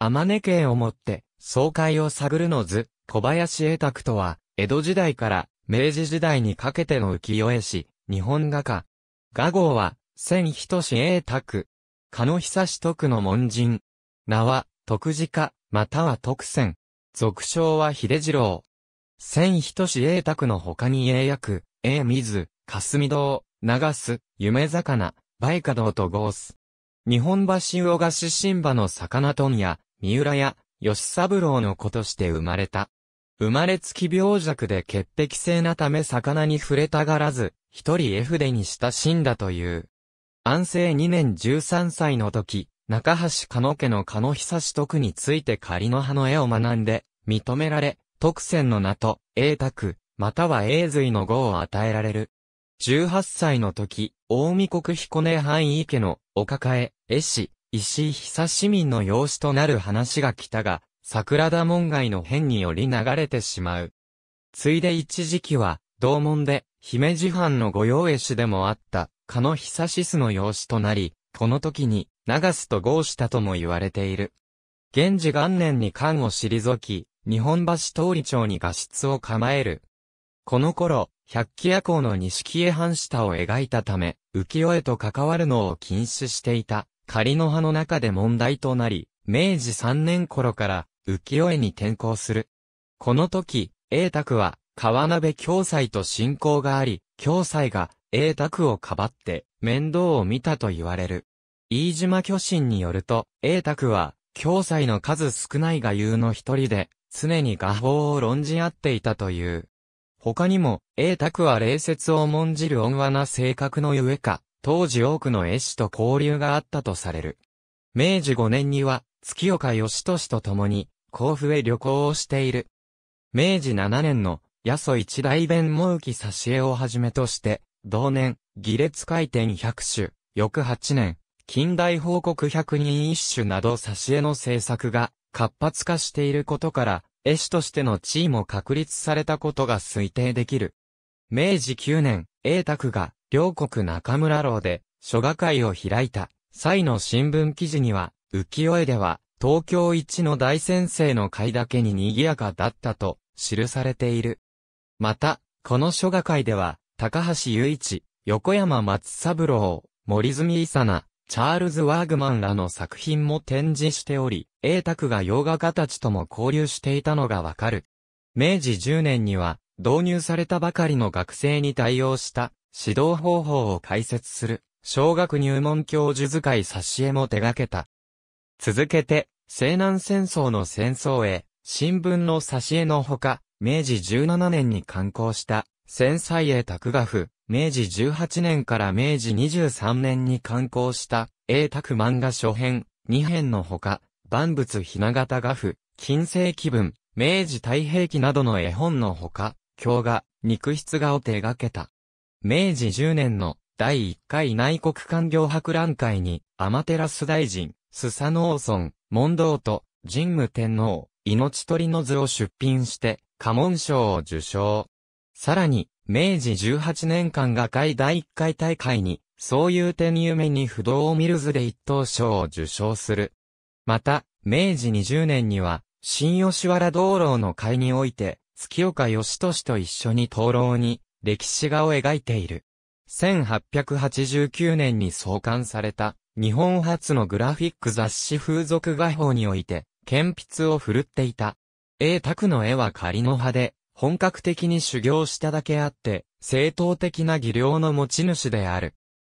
天音家をもって、総会を探るの図、小林栄拓とは、江戸時代から明治時代にかけての浮世絵師、日本画家。画号は、千人志栄拓。加野久し徳の門人。名は、徳寺家、または徳仙。俗称は秀次郎。千人志栄拓の他に栄役、栄水、霞堂、長洲、夢魚、梅花堂とース。日本橋魚菓子新馬の魚問屋、三浦や吉三郎の子として生まれた。生まれつき病弱で潔癖性なため魚に触れたがらず、一人絵筆に親しんだという。安政2年13歳の時、中橋加野家の加野久志徳について仮の葉の絵を学んで、認められ、徳仙の名と、英卓、または英髄の語を与えられる。18歳の時、大見国彦根藩井家のお抱え、絵師、石井久市民の養子となる話が来たが、桜田門外の変により流れてしまう。ついで一時期は、同門で、姫路藩の御用絵師でもあった、加野久志の養子となり、この時に、長須と合したとも言われている。源氏元年に官を退き、日本橋通り町に画室を構える。この頃、百鬼夜行の錦絵藩下を描いたため、浮世絵と関わるのを禁止していた仮の葉の中で問題となり、明治3年頃から浮世絵に転向する。この時、英卓は川辺教祭と親交があり、教祭が英卓をかばって面倒を見たと言われる。飯島巨神によると、英卓は教祭の数少ない画友の一人で、常に画法を論じ合っていたという。他にも、英卓は礼節を重んじる温和な性格のゆえか、当時多くの絵師と交流があったとされる。明治5年には、月岡義俊と共に、甲府へ旅行をしている。明治7年の、八祖一大弁もうき差し絵をはじめとして、同年、儀列回転百種、翌8年、近代報告百人一種など差し絵の制作が活発化していることから、絵師としての地位も確立されたことが推定できる。明治9年、英卓が両国中村楼で、書画会を開いた、際の新聞記事には、浮世絵では、東京一の大先生の会だけに賑やかだったと、記されている。また、この書画会では、高橋雄一、横山松三郎、森住伊佐奈、チャールズ・ワーグマンらの作品も展示しており、英卓が洋画家たちとも交流していたのがわかる。明治10年には、導入されたばかりの学生に対応した指導方法を解説する、小学入門教授解いし絵も手掛けた。続けて、西南戦争の戦争へ、新聞のし絵のほか、明治17年に刊行した、戦災絵拓画譜、明治18年から明治23年に刊行した、英拓漫画初編、2編のほか、万物ひな形画譜、近世紀文、明治太平記などの絵本のほか、京画、肉筆画を手掛けた。明治10年の第1回内国官僚博覧会に、天照大臣、スサノオソン、問答と、神武天皇、命取りの図を出品して、家紋賞を受賞。さらに、明治18年間画会第1回大会に、そういう点夢に不動を見る図で一等賞を受賞する。また、明治20年には、新吉原道路の会において、月岡義俊と一緒に灯籠に、歴史画を描いている。1889年に創刊された、日本初のグラフィック雑誌風俗画法において、鉛筆を振るっていた。英卓の絵は仮の派で、本格的に修行しただけあって、正当的な技量の持ち主である。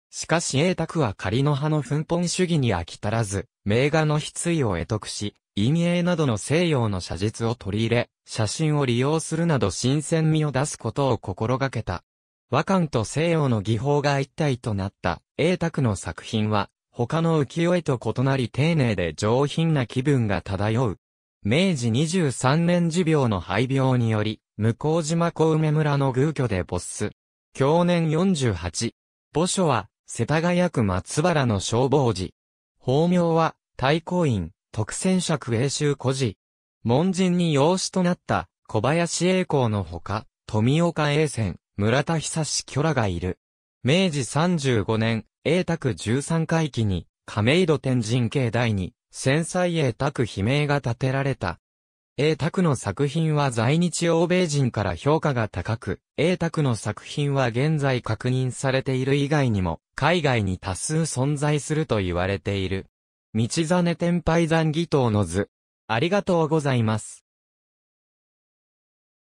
しかし英卓は仮の派の奮本主義に飽き足らず、名画の筆意を得得し、陰影などの西洋の写実を取り入れ、写真を利用するなど新鮮味を出すことを心がけた。和漢と西洋の技法が一体となった英卓の作品は、他の浮世絵と異なり丁寧で上品な気分が漂う。明治23年持病の廃病により、向島小梅村の偶居で没す。去年48。墓所は、世田谷区松原の消防寺。法名は、太閤院、特選尺永州古事。門人に養子となった小林栄光のほか、富岡栄泉、村田久志巨らがいる。明治35年、栄卓13回期に、亀戸天神境第に、戦災栄卓悲鳴が建てられた。英卓の作品は在日欧米人から評価が高く、英卓の作品は現在確認されている以外にも、海外に多数存在すると言われている。道真天拝山義頭の図。ありがとうございます。